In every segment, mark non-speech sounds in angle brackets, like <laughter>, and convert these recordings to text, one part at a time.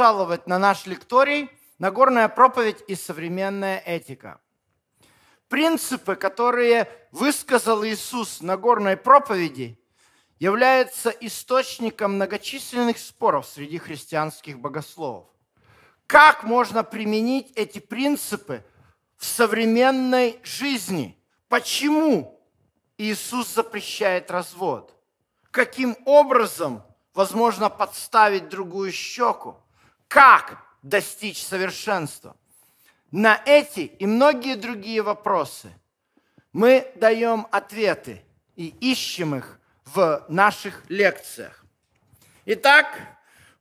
пожаловать на наш лекторий «Нагорная проповедь и современная этика». Принципы, которые высказал Иисус в Нагорной проповеди, являются источником многочисленных споров среди христианских богословов. Как можно применить эти принципы в современной жизни? Почему Иисус запрещает развод? Каким образом – возможно подставить другую щеку как достичь совершенства. На эти и многие другие вопросы мы даем ответы и ищем их в наших лекциях. Итак,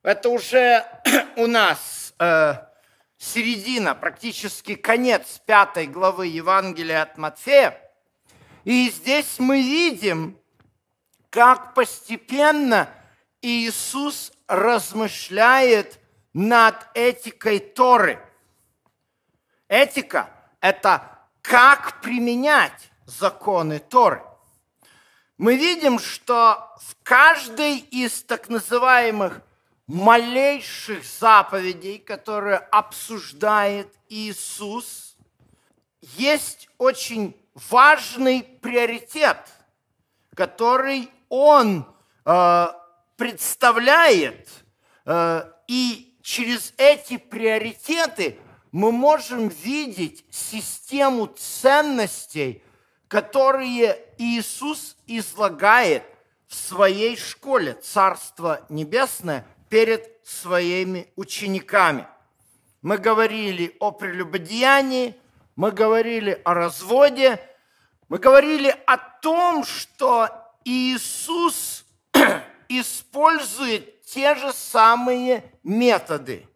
это уже <clears throat> у нас э, середина, практически конец пятой главы Евангелия от Матфея. И здесь мы видим, как постепенно Иисус размышляет над этикой Торы. Этика – это как применять законы Торы. Мы видим, что в каждой из так называемых малейших заповедей, которые обсуждает Иисус, есть очень важный приоритет, который Он э, представляет э, и через эти приоритеты мы можем видеть систему ценностей, которые Иисус излагает в своей школе Царство Небесное перед своими учениками. Мы говорили о прелюбодеянии, мы говорили о разводе, мы говорили о том, что Иисус <clears throat> использует те же самые методы.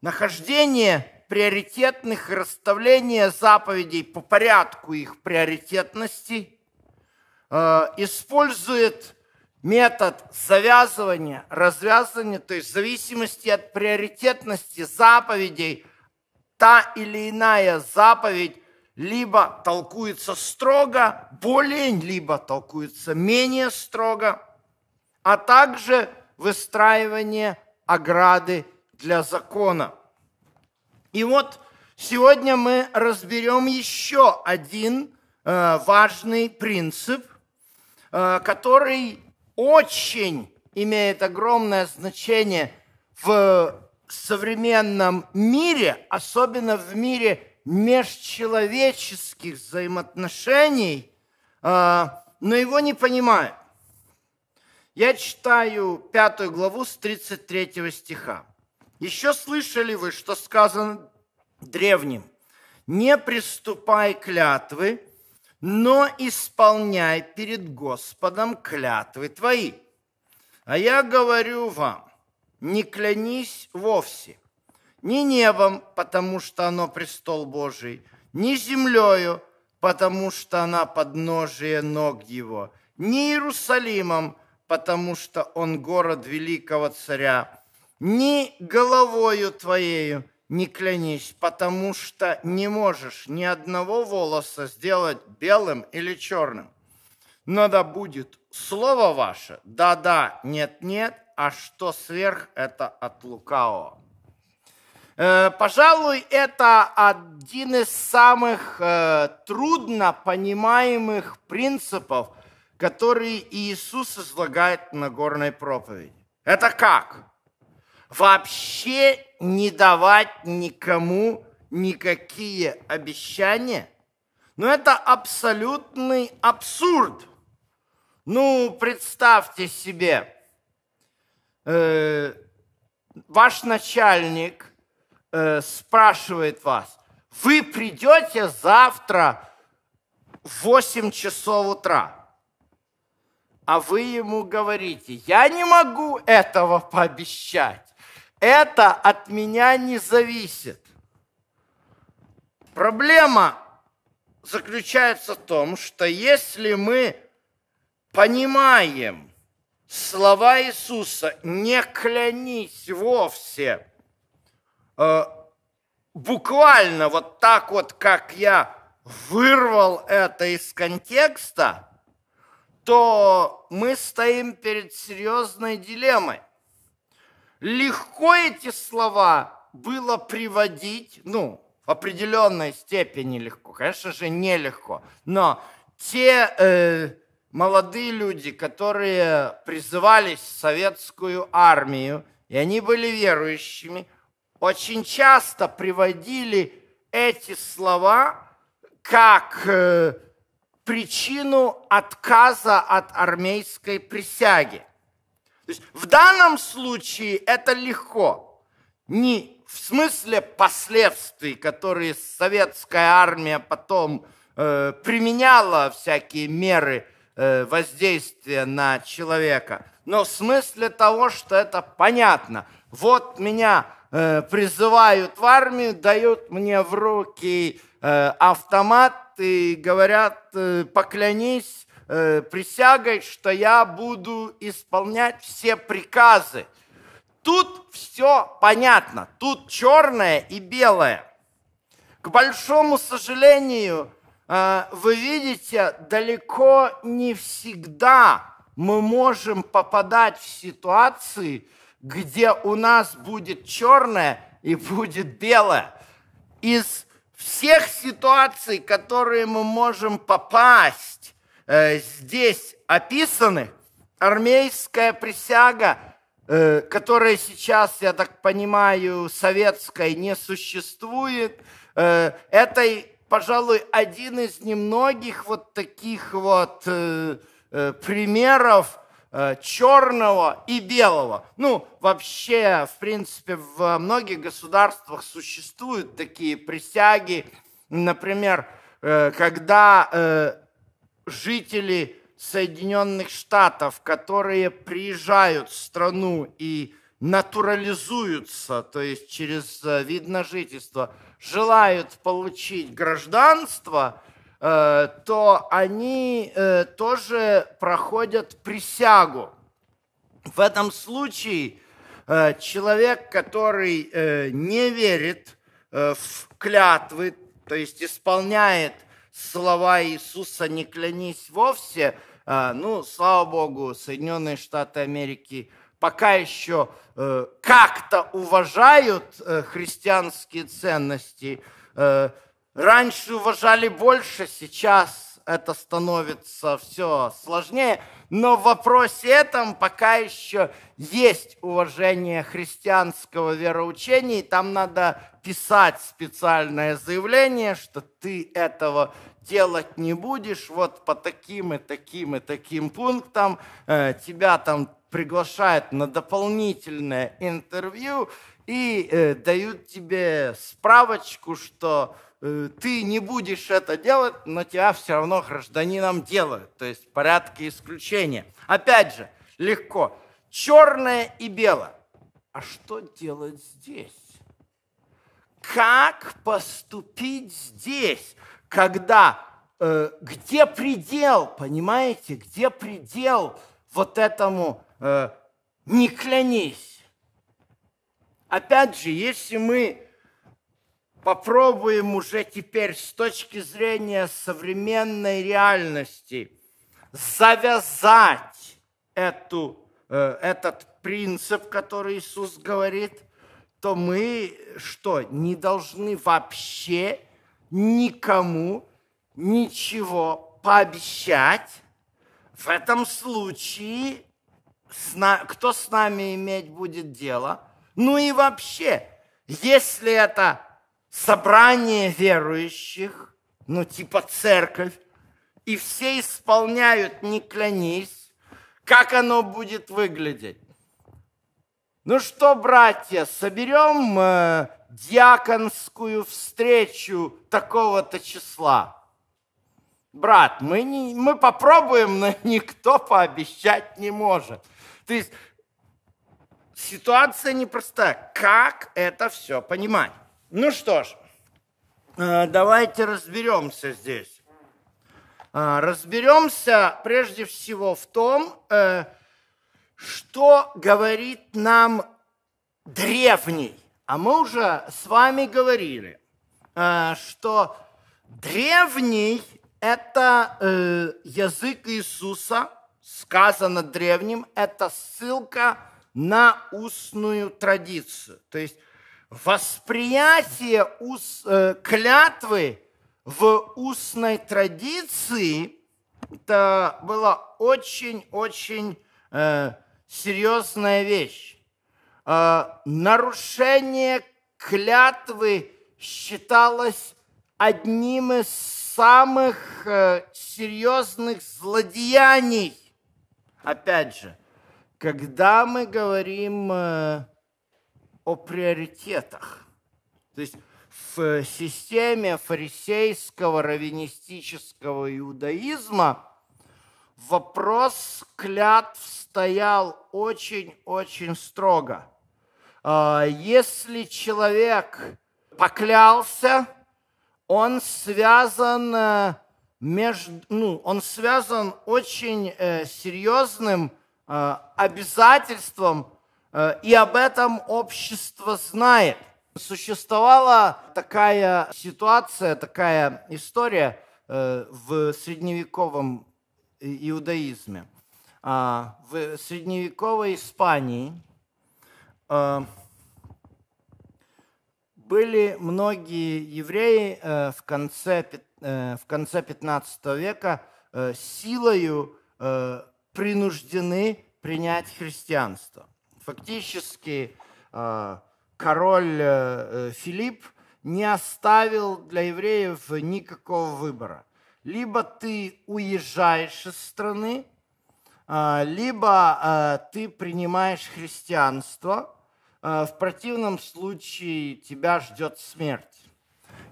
Нахождение приоритетных и расставление заповедей по порядку их приоритетности э, использует метод завязывания, развязывания, то есть в зависимости от приоритетности заповедей, та или иная заповедь либо толкуется строго, более, либо толкуется менее строго, а также выстраивание ограды для закона. И вот сегодня мы разберем еще один э, важный принцип, э, который очень имеет огромное значение в современном мире, особенно в мире межчеловеческих взаимоотношений, э, но его не понимают. Я читаю пятую главу с 33 стиха. «Еще слышали вы, что сказано древним, не приступай клятвы, но исполняй перед Господом клятвы твои. А я говорю вам, не клянись вовсе, ни небом, потому что оно престол Божий, ни землею, потому что она подножие ног его, ни Иерусалимом, потому что он город великого царя. Ни головою твоею не клянись, потому что не можешь ни одного волоса сделать белым или черным. Но да будет слово ваше, да-да, нет-нет, а что сверх, это от лукавого. Э, пожалуй, это один из самых э, трудно понимаемых принципов – которые Иисус излагает на горной проповеди. Это как? Вообще не давать никому никакие обещания? ну, это абсолютный абсурд. Ну, представьте себе, э, ваш начальник э, спрашивает вас, вы придете завтра в 8 часов утра – а вы ему говорите, я не могу этого пообещать. Это от меня не зависит. Проблема заключается в том, что если мы понимаем слова Иисуса «не клянись вовсе», э, буквально вот так вот, как я вырвал это из контекста – то мы стоим перед серьезной дилеммой. Легко эти слова было приводить, ну, в определенной степени легко, конечно же, нелегко, но те э, молодые люди, которые призывались в советскую армию, и они были верующими, очень часто приводили эти слова как э, причину отказа от армейской присяги. То есть в данном случае это легко. Не в смысле последствий, которые советская армия потом э, применяла всякие меры э, воздействия на человека, но в смысле того, что это понятно. Вот меня э, призывают в армию, дают мне в руки э, автомат, и говорят, э, поклянись э, присягай, что я буду исполнять все приказы. Тут все понятно, тут черное и белое. К большому сожалению, э, вы видите, далеко не всегда мы можем попадать в ситуации, где у нас будет черное и будет белое. Из всех ситуаций, которые мы можем попасть, э, здесь описаны. Армейская присяга, э, которая сейчас, я так понимаю, советской не существует, э, это, пожалуй, один из немногих вот таких вот примеров, Э, черного и белого. Ну, вообще, в принципе, в многих государствах существуют такие присяги. Например, э, когда э, жители Соединенных Штатов, которые приезжают в страну и натурализуются, то есть через вид на жительство, желают получить гражданство – Э, то они э, тоже проходят присягу. В этом случае э, человек, который не верит в клятвы, то есть исполняет слова Иисуса «не клянись вовсе», ну, слава Богу, Соединенные Штаты Америки пока еще как-то уважают христианские ценности – раньше уважали больше, сейчас это становится все сложнее. Но в вопросе этом пока еще есть уважение христианского вероучения, и там надо писать специальное заявление, что ты этого делать не будешь, вот по таким и таким и таким пунктам э, тебя там приглашают на дополнительное интервью и э, дают тебе справочку, что Э, ты не будешь это делать, но тебя все равно гражданином делают. То есть порядки исключения. Опять же, легко. Черное и белое. А что делать здесь? Как поступить здесь, когда, э, где предел, понимаете, где предел вот этому э, не клянись? Опять же, если мы попробуем уже теперь с точки зрения современной реальности завязать эту, э, этот принцип, который Иисус говорит, то мы что, не должны вообще никому ничего пообещать. В этом случае кто с нами иметь будет дело? Ну и вообще, если это собрание верующих, ну типа церковь, и все исполняют «не клянись», как оно будет выглядеть? Ну что, братья, соберем э, диаконскую встречу такого-то числа? Брат, мы, не, мы попробуем, но <laughs> никто пообещать не может. То есть ситуация непростая. Как это все понимать? Ну что ж, э, давайте разберемся здесь. Э, разберемся прежде всего в том, э, что говорит нам древний. А мы уже с вами говорили, что древний – это язык Иисуса, сказано древним, это ссылка на устную традицию. То есть Восприятие ус, э, клятвы в устной традиции это была очень-очень э, серьезная вещь. Э, нарушение клятвы считалось одним из самых э, серьезных злодеяний. Опять же, когда мы говорим э, о приоритетах. То есть в э, системе фарисейского раввинистического иудаизма вопрос клятв стоял очень-очень строго. А, если человек поклялся, он связан, э, между, ну, он связан очень э, серьезным обязательством Э, и об этом общество знает. Существовала такая ситуация, такая история э, в средневековом иудаизме. А, в средневековой Испании э, были многие евреи в конце, в конце 15 века силою принуждены принять христианство. Фактически э, король э, э, Филипп не оставил для евреев никакого выбора. Либо ты уезжаешь из страны, либо ты принимаешь христианство, в противном случае тебя ждет смерть.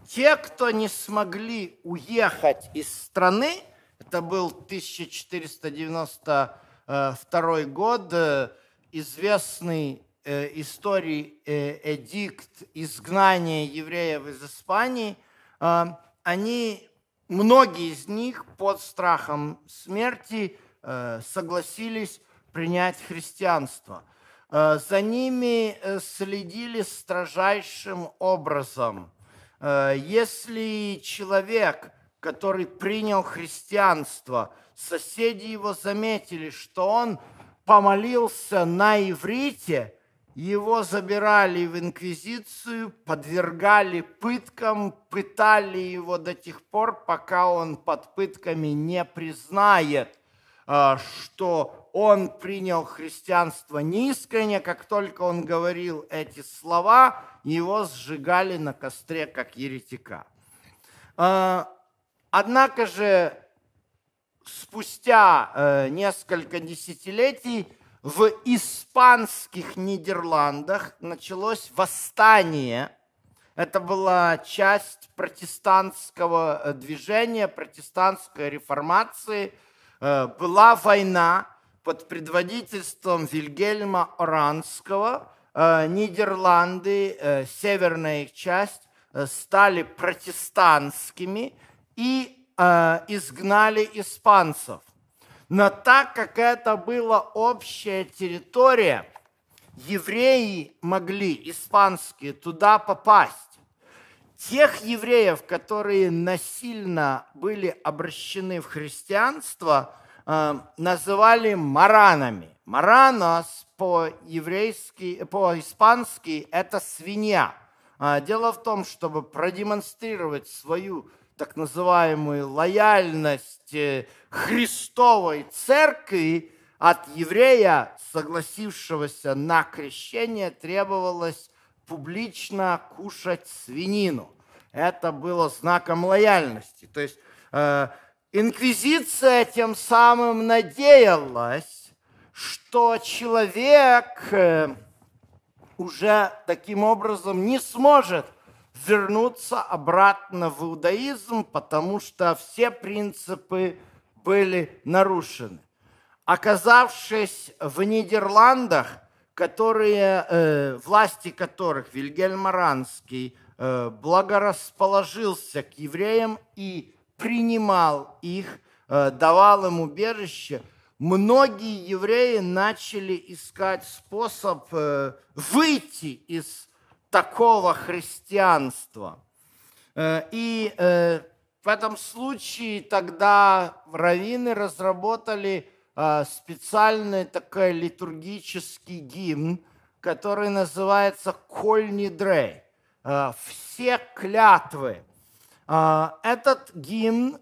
Те, кто не смогли уехать из страны, это был 1492 год, известный э, истории э, эдикт изгнания евреев из Испании, э, они, многие из них под страхом смерти э, согласились принять христианство. Э, за ними э, следили строжайшим образом. Э, если человек, который принял христианство, соседи его заметили, что он – помолился на иврите, его забирали в инквизицию, подвергали пыткам, пытали его до тех пор, пока он под пытками не признает, а, что он принял христианство неискренне. Как только он говорил эти слова, его сжигали на костре как еретика. А, однако же спустя э, несколько десятилетий в испанских Нидерландах началось восстание. Это была часть протестантского э, движения, протестантской реформации. Э, была война под предводительством Вильгельма Оранского. Э, Нидерланды, э, северная их часть, э, стали протестантскими, и Э, изгнали испанцев. Но так как это была общая территория, евреи могли, испанские, туда попасть тех евреев, которые насильно были обращены в христианство, э, называли маранами. Маранос по-еврейски, по-испански – это свинья. Э, дело в том, чтобы продемонстрировать свою так называемой лояльности Христовой Церкви от еврея, согласившегося на крещение, требовалось публично кушать свинину. Это было знаком лояльности. То есть э, инквизиция тем самым надеялась, что человек э, уже таким образом не сможет вернуться обратно в иудаизм, потому что все принципы были нарушены. Оказавшись в Нидерландах, которые, э, власти которых Вильгельм Аранский э, благорасположился к евреям и принимал их, э, давал им убежище, многие евреи начали искать способ э, выйти из такого христианства. Э, и э, в этом случае тогда раввины разработали э, специальный такой литургический гимн, который называется «Коль Нидрей» – «Все клятвы». Этот гимн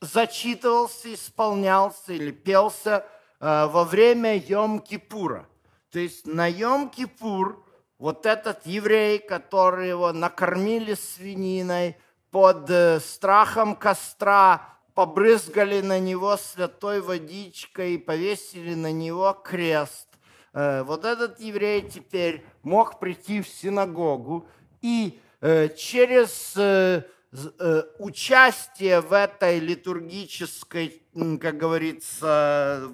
зачитывался, исполнялся или пелся во время Йом-Кипура. То есть на Йом-Кипур вот этот еврей, которого накормили свининой, под э, страхом костра побрызгали на него святой водичкой и повесили на него крест. Э, вот этот еврей теперь мог прийти в синагогу и э, через участие в этой литургической, как говорится,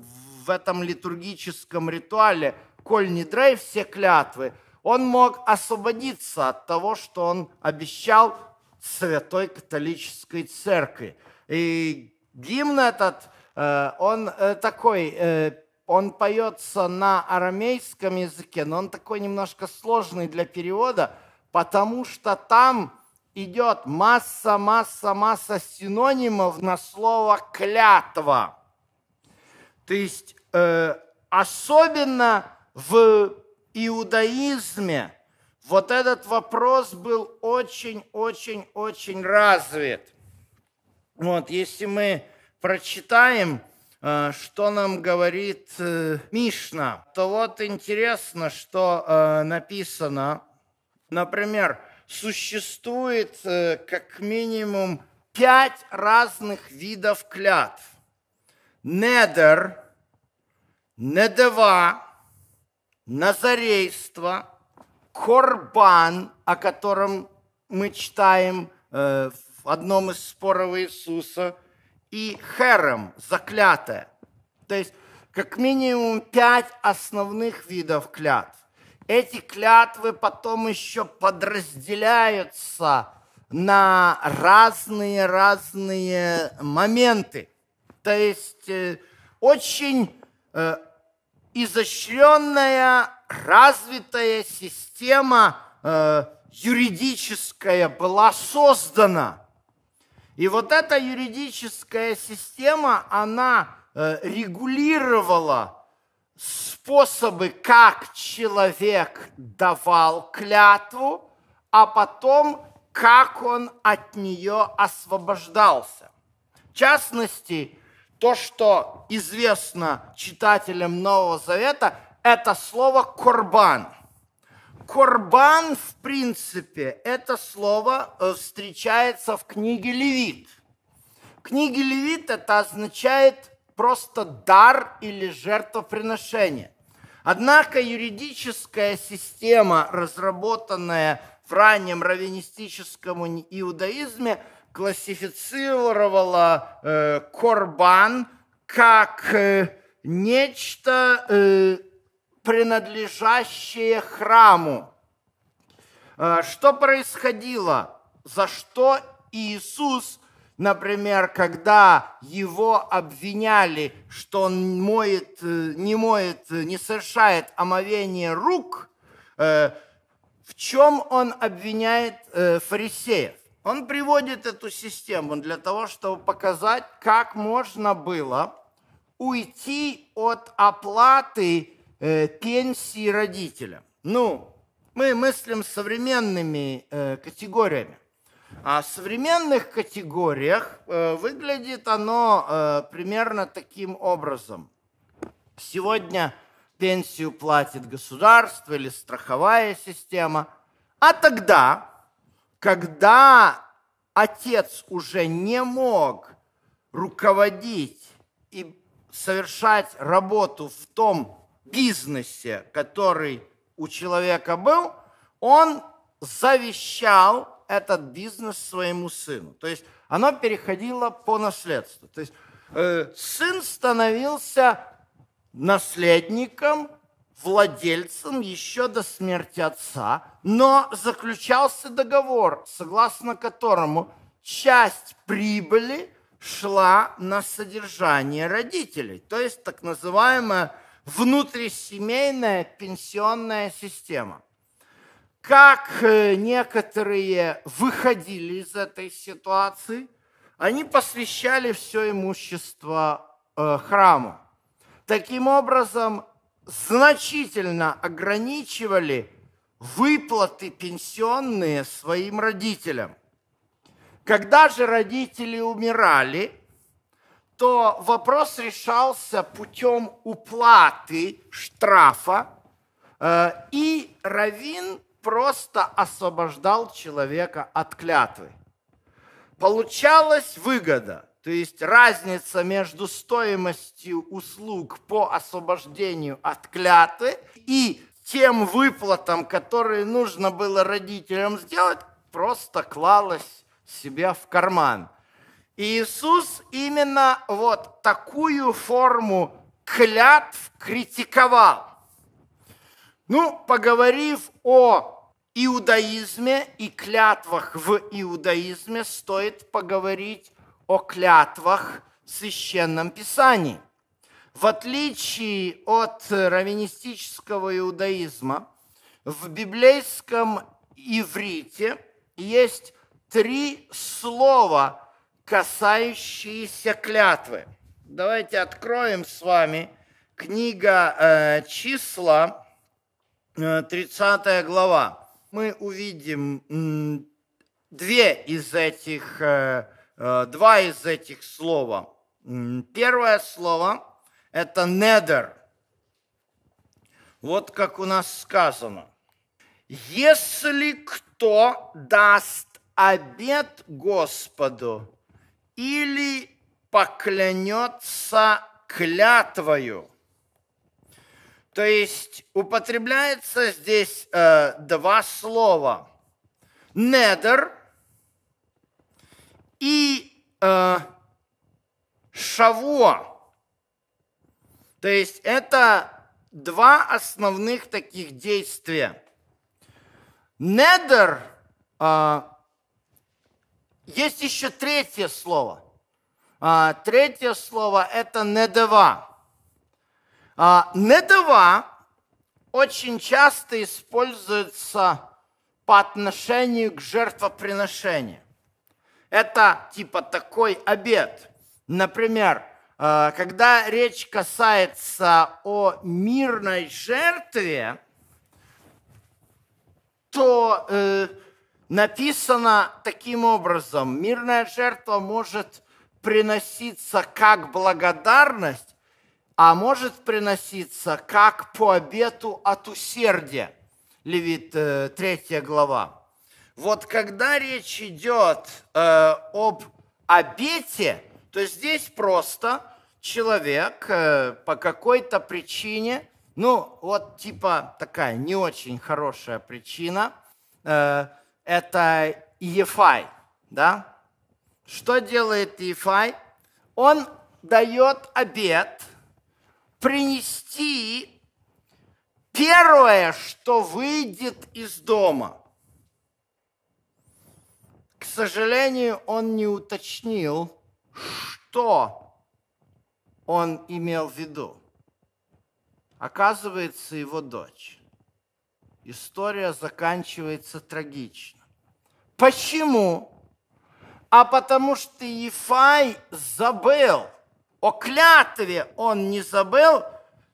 в этом литургическом ритуале коль не дрей все клятвы, он мог освободиться от того, что он обещал Святой Католической Церкви. И гимн этот, э, он э, такой, э, он поется на арамейском языке, но он такой немножко сложный для перевода, потому что там идет масса, масса, масса синонимов на слово «клятва». То есть особенно в иудаизме вот этот вопрос был очень-очень-очень развит. Вот, если мы прочитаем, э, что нам говорит э, Мишна, то вот интересно, что э, написано. Например, существует как минимум пять разных видов клятв. Недер, недева, назарейство, корбан, о котором мы читаем э, в одном из споров Иисуса, и хером, заклятое. То есть как минимум пять основных видов клятв. Эти клятвы потом еще подразделяются на разные-разные моменты. То есть э, очень э, изощренная, развитая система э, юридическая была создана. И вот эта юридическая система, она э, регулировала способы, как человек давал клятву, а потом, как он от нее освобождался. В частности, то, что известно читателям Нового Завета, это слово «корбан». Корбан, в принципе, это слово э, встречается в книге Левит. В книге Левит это означает просто дар или жертвоприношение. Однако юридическая система, разработанная в раннем раввинистическом иудаизме – классифицировала э, Корбан как э, нечто, э, принадлежащее храму. Э, что происходило? За что Иисус, например, когда его обвиняли, что он моет, э, не моет, э, не совершает омовение рук, э, в чем он обвиняет э, фарисеев? Он приводит эту систему для того, чтобы показать, как можно было уйти от оплаты э, пенсии родителям. Ну, мы мыслим современными э, категориями. А в современных категориях э, выглядит оно э, примерно таким образом. Сегодня пенсию платит государство или страховая система, а тогда когда отец уже не мог руководить и совершать работу в том бизнесе, который у человека был, он завещал этот бизнес своему сыну. То есть оно переходило по наследству. То есть э, сын становился наследником владельцем еще до смерти отца, но заключался договор, согласно которому часть прибыли шла на содержание родителей, то есть так называемая внутрисемейная пенсионная система. Как э, некоторые выходили из этой ситуации, они посвящали все имущество э, храму. Таким образом, значительно ограничивали выплаты пенсионные своим родителям. Когда же родители умирали, то вопрос решался путем уплаты штрафа, э, и Равин просто освобождал человека от клятвы. Получалась выгода. То есть разница между стоимостью услуг по освобождению от клятвы и тем выплатам, которые нужно было родителям сделать, просто клалась себя в карман. И Иисус именно вот такую форму клятв критиковал. Ну, поговорив о иудаизме и клятвах в иудаизме, стоит поговорить о клятвах в Священном Писании. В отличие от раввинистического иудаизма, в библейском иврите есть три слова, касающиеся клятвы. Давайте откроем с вами книга э, числа, 30 э, глава. Мы увидим две из этих э, Э, два из этих слова. Первое слово – это недер. Вот как у нас сказано. Если кто даст обед Господу или поклянется клятвою. То есть употребляется здесь э, два слова. Недер – и э, шаво. То есть это два основных таких действия. Недер, э, есть еще третье слово. Э, третье слово – это недева. Э, недева очень часто используется по отношению к жертвоприношению. Это типа такой обед. Например, э, когда речь касается о мирной жертве, то э, написано таким образом, мирная жертва может приноситься как благодарность, а может приноситься как по обету от усердия. Левит 3 э, глава. Вот когда речь идет э, об обете, то здесь просто человек э, по какой-то причине, ну вот типа такая не очень хорошая причина, э, это Ефай, да? Что делает Ефай? Он дает обед принести первое, что выйдет из дома – к сожалению, он не уточнил, что он имел в виду. Оказывается, его дочь. История заканчивается трагично. Почему? А потому что Ефай забыл. О клятве он не забыл.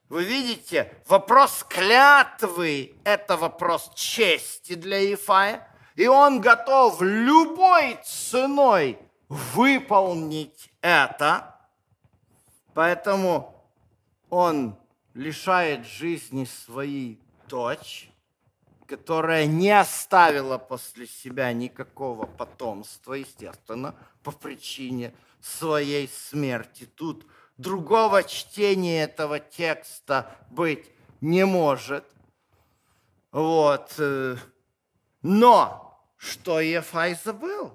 Вы видите, вопрос клятвы – это вопрос чести для Ефая – и он готов любой ценой выполнить это. Поэтому он лишает жизни своей дочь, которая не оставила после себя никакого потомства, естественно, по причине своей смерти. Тут другого чтения этого текста быть не может. Вот. Э, но что Ефай забыл?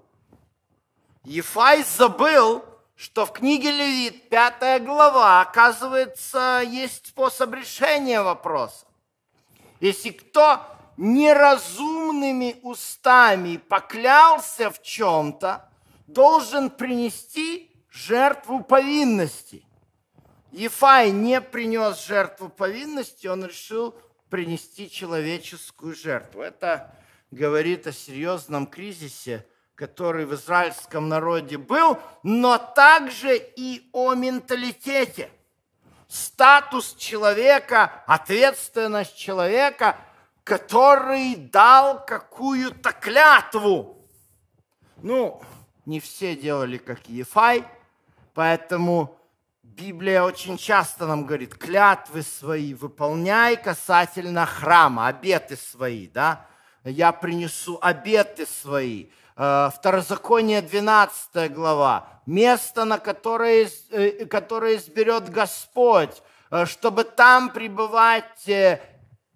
Ефай забыл, что в книге Левит, пятая глава, оказывается, есть способ решения вопроса. Если кто неразумными устами поклялся в чем-то, должен принести жертву повинности. Ефай не принес жертву повинности, он решил принести человеческую жертву. Это говорит о серьезном кризисе, который в израильском народе был, но также и о менталитете. Статус человека, ответственность человека, который дал какую-то клятву. Ну, не все делали, как Ефай, поэтому Библия очень часто нам говорит, клятвы свои выполняй касательно храма, обеты свои, да, я принесу обеты свои. Э, Второзаконие 12 глава. Место, на которое, э, э, которое изберет Господь, чтобы там пребывать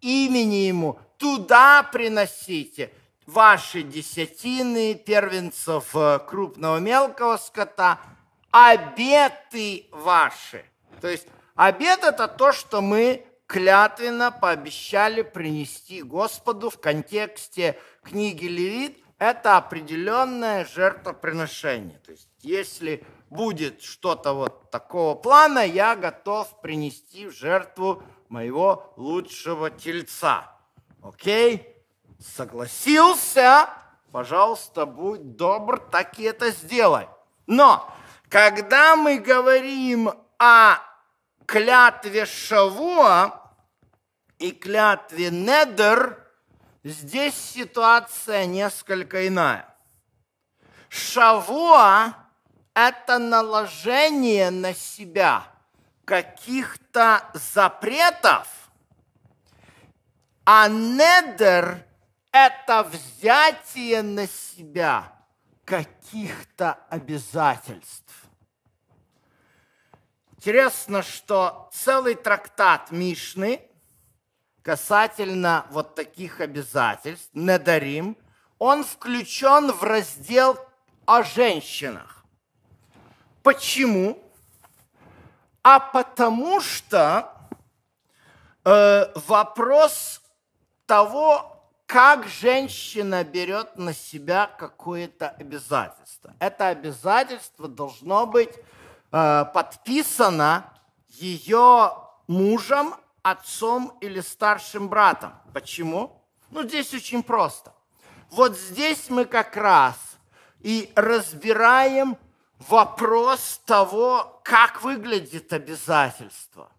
имени Ему, туда приносите ваши десятины первенцев крупного мелкого скота, обеты ваши. То есть обед – это то, что мы клятвенно пообещали принести Господу в контексте книги Левит, это определенное жертвоприношение. То есть, если будет что-то вот такого плана, я готов принести в жертву моего лучшего тельца. Окей? Согласился? Пожалуйста, будь добр, так и это сделай. Но, когда мы говорим о клятве Шавуа, и клятве недер, здесь ситуация несколько иная. Шавуа – это наложение на себя каких-то запретов, а недер – это взятие на себя каких-то обязательств. Интересно, что целый трактат Мишны – касательно вот таких обязательств, недарим, он включен в раздел о женщинах. Почему? А потому что э, вопрос того, как женщина берет на себя какое-то обязательство. Это обязательство должно быть э, подписано ее мужем отцом или старшим братом. Почему? Ну, здесь очень просто. Вот здесь мы как раз и разбираем вопрос того, как выглядит обязательство.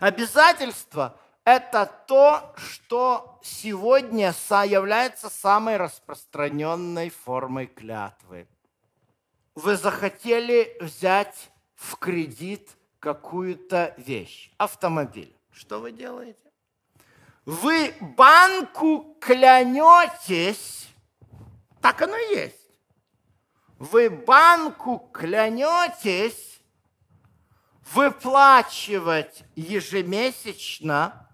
Обязательство – это то, что сегодня является самой распространенной формой клятвы. Вы захотели взять в кредит какую-то вещь, автомобиль. Что вы делаете? Вы банку клянетесь, так оно и есть. Вы банку клянетесь выплачивать ежемесячно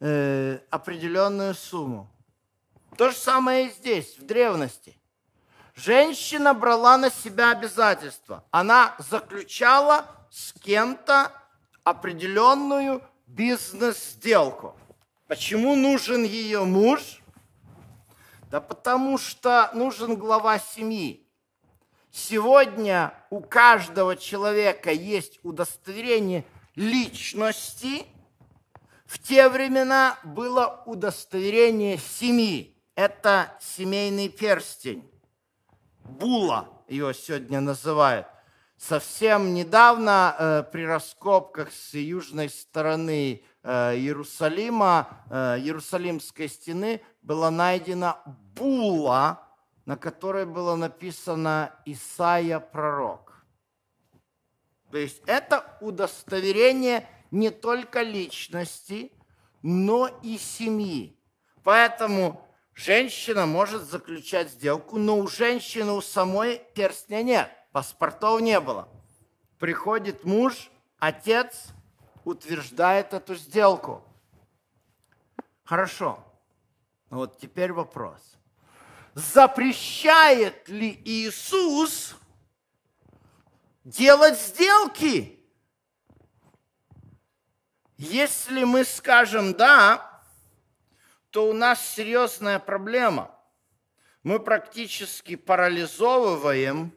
э, определенную сумму. То же самое и здесь, в древности. Женщина брала на себя обязательства. Она заключала с кем-то определенную бизнес-сделку. Почему нужен ее муж? Да потому что нужен глава семьи. Сегодня у каждого человека есть удостоверение личности. В те времена было удостоверение семьи. Это семейный перстень. Була ее сегодня называют. Совсем недавно э, при раскопках с южной стороны э, Иерусалима, э, Иерусалимской стены, была найдена була, на которой было написано «Исаия пророк». То есть это удостоверение не только личности, но и семьи. Поэтому женщина может заключать сделку, но у женщины у самой перстня нет – Паспортов не было. Приходит муж, отец утверждает эту сделку. Хорошо. Ну вот теперь вопрос. Запрещает ли Иисус делать сделки? Если мы скажем «да», то у нас серьезная проблема. Мы практически парализовываем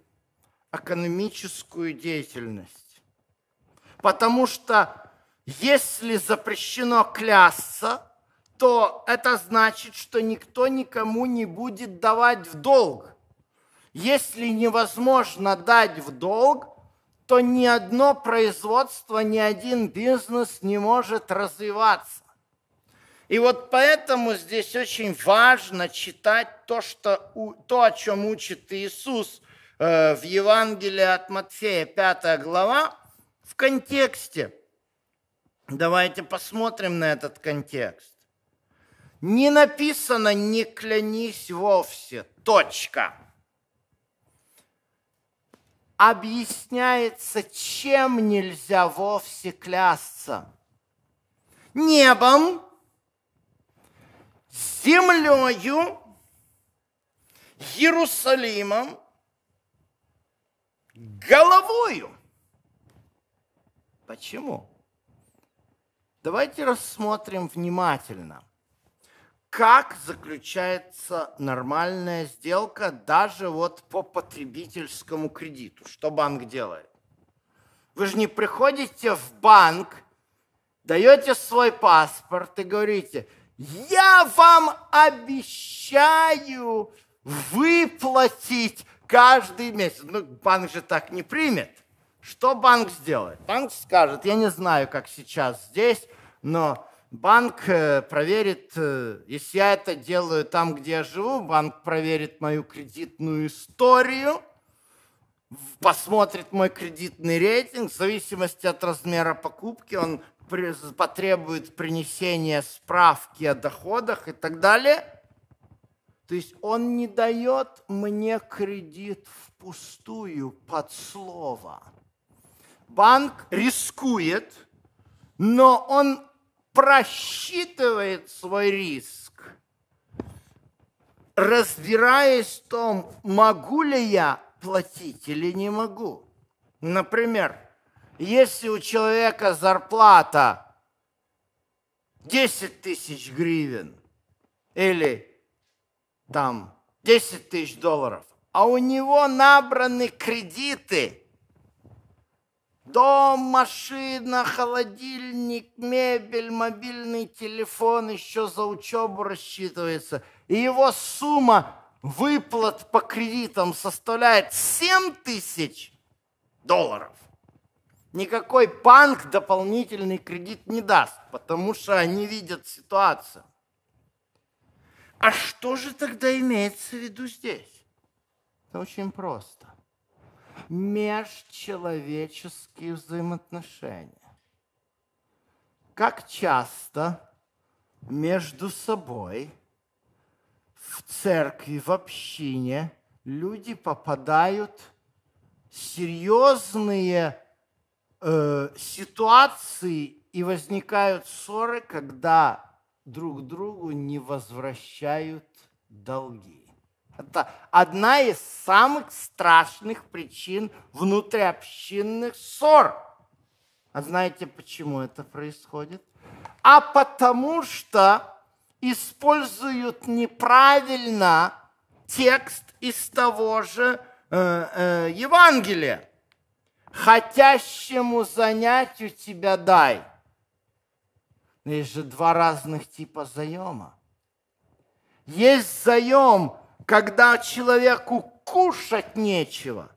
экономическую деятельность. Потому что если запрещено клясться, то это значит, что никто никому не будет давать в долг. Если невозможно дать в долг, то ни одно производство, ни один бизнес не может развиваться. И вот поэтому здесь очень важно читать то, что, то о чем учит Иисус – Э, в Евангелии от Матфея, 5 глава, в контексте. Давайте посмотрим на этот контекст. Не написано «не клянись вовсе», точка. Объясняется, чем нельзя вовсе клясться. Небом, землею, Иерусалимом – головою. Почему? Давайте рассмотрим внимательно, как заключается нормальная сделка даже вот по потребительскому кредиту. Что банк делает? Вы же не приходите в банк, даете свой паспорт и говорите, я вам обещаю выплатить каждый месяц. Ну, банк же так не примет. Что банк сделает? Банк скажет, я не знаю, как сейчас здесь, но банк э, проверит, э, если я это делаю там, где я живу, банк проверит мою кредитную историю, посмотрит мой кредитный рейтинг, в зависимости от размера покупки он потребует принесения справки о доходах и так далее – то есть он не дает мне кредит впустую под слово. Банк рискует, но он просчитывает свой риск, разбираясь в том, могу ли я платить или не могу. Например, если у человека зарплата 10 тысяч гривен или там 10 тысяч долларов, а у него набраны кредиты. Дом, машина, холодильник, мебель, мобильный телефон еще за учебу рассчитывается. И его сумма выплат по кредитам составляет 7 тысяч долларов. Никакой банк дополнительный кредит не даст, потому что они видят ситуацию. А что же тогда имеется в виду здесь? Это очень просто. Межчеловеческие взаимоотношения. Как часто между собой в церкви, в общине люди попадают в серьезные э, ситуации и возникают ссоры, когда друг другу не возвращают долги. Это одна из самых страшных причин внутриобщинных ссор. А знаете, почему это происходит? А потому что используют неправильно текст из того же э, э, Евангелия. Хотящему занять у тебя дай. Но есть же два разных типа заема. Есть заем, когда человеку кушать нечего.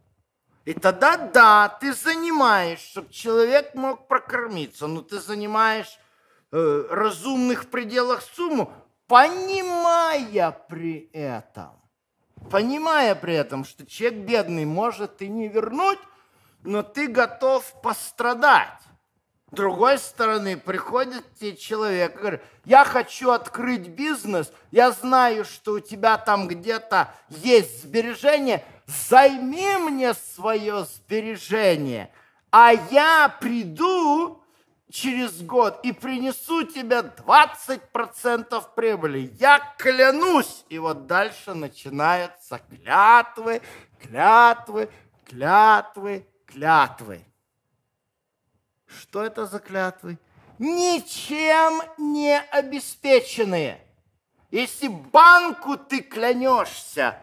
И тогда да, ты занимаешь, чтобы человек мог прокормиться, но ты занимаешь э, разумных пределах сумму, понимая при этом, понимая при этом, что человек бедный может и не вернуть, но ты готов пострадать другой стороны, приходит тебе человек и говорит, я хочу открыть бизнес, я знаю, что у тебя там где-то есть сбережения, займи мне свое сбережение, а я приду через год и принесу тебе 20% прибыли. Я клянусь. И вот дальше начинаются клятвы, клятвы, клятвы, клятвы. Что это за клятвы? Ничем не обеспеченные. Если банку ты клянешься,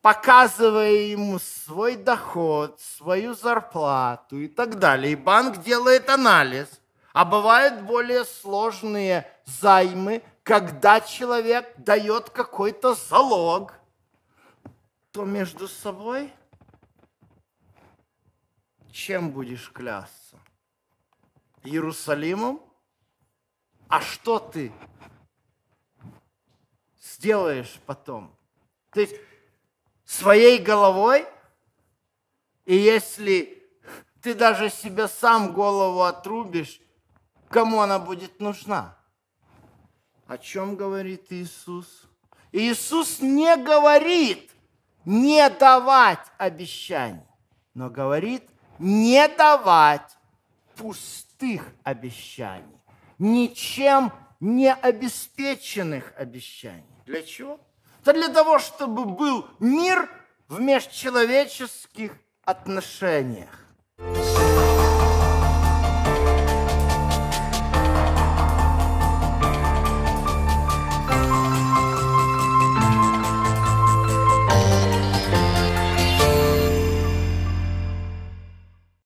показывая ему свой доход, свою зарплату и так далее, и банк делает анализ, а бывают более сложные займы, когда человек дает какой-то залог, то между собой чем будешь клясться? Иерусалимом, а что ты сделаешь потом? Ты своей головой, и если ты даже себе сам голову отрубишь, кому она будет нужна? О чем говорит Иисус? Иисус не говорит не давать обещаний, но говорит не давать пустым пустых обещаний, ничем не обеспеченных обещаний. Для чего? Да для того, чтобы был мир в межчеловеческих отношениях.